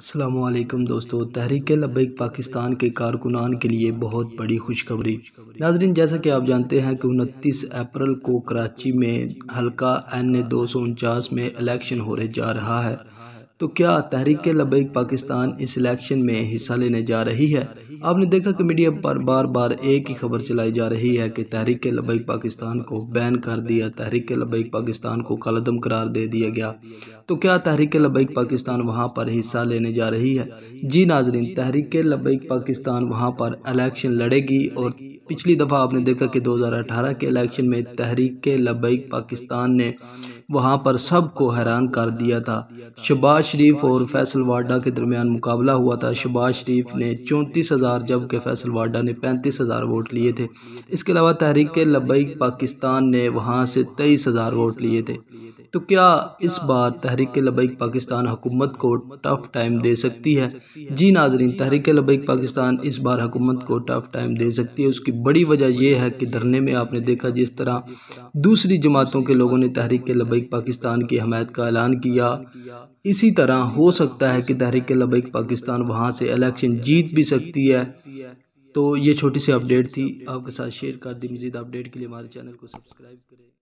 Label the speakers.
Speaker 1: अल्लाम दोस्तों तहरीक लबैक पाकिस्तान के कारकुनान के लिए बहुत बड़ी खुशखबरी नाजरीन जैसा कि आप जानते हैं कि उनतीस अप्रैल को कराची में हल्का एन ए दो सौ उनचास में इलेक्शन होने जा रहा है तो क्या तहरीक लबैक पाकिस्तान इस इलेक्शन में हिस्सा लेने जा रही है आपने देखा कि मीडिया पर बार बार एक ही खबर चलाई जा रही है कि तहरीक लबैक पाकिस्तान को बैन कर दिया तहरीक लबैक पाकिस्तान को कलदम करार दे दिया गया तो क्या तहरीक लबैक पाकिस्तान वहाँ पर हिस्सा लेने जा रही है जी नाजरीन तहरीक लबैक पाकिस्तान वहाँ पर इलेक्शन लड़ेगी और पिछली दफ़ा आपने देखा कि अठारह के इलेक्शन में तहरीक लबैक पाकिस्तान ने वहाँ पर सबको हैरान कर दिया था शबाश शरीफ और फैसल वाडा के दरमियान मुकाबला हुआ था शबाज शरीफ ने चौंतीस हज़ार जबकि फैसल वाडा ने पैंतीस हज़ार वोट लिए थे इसके अलावा तहरीक लबई पाकिस्तान ने वहाँ से तेईस हज़ार वोट लिए थे तो क्या इस बार तहरीक लबैक पाकिस्तान हुकूमत को टफ टाइम दे सकती है जी नाजरीन तहरीक लबैक पाकिस्तान इस बार हुकूमत को टफ टाइम दे सकती है उसकी बड़ी वजह यह है कि धरने में आपने देखा जिस तरह दूसरी जमातों के लोगों ने तहरीक लबैक पाकिस्तान की हमायत का ऐलान किया इसी तरह हो सकता है कि तहरीक लबैक पाकिस्तान वहाँ से इलेक्शन जीत भी सकती है तो ये छोटी सी अपडेट थी आपके साथ शेयर कर दी मजीद अपडेट के लिए हमारे चैनल को सब्सक्राइब करें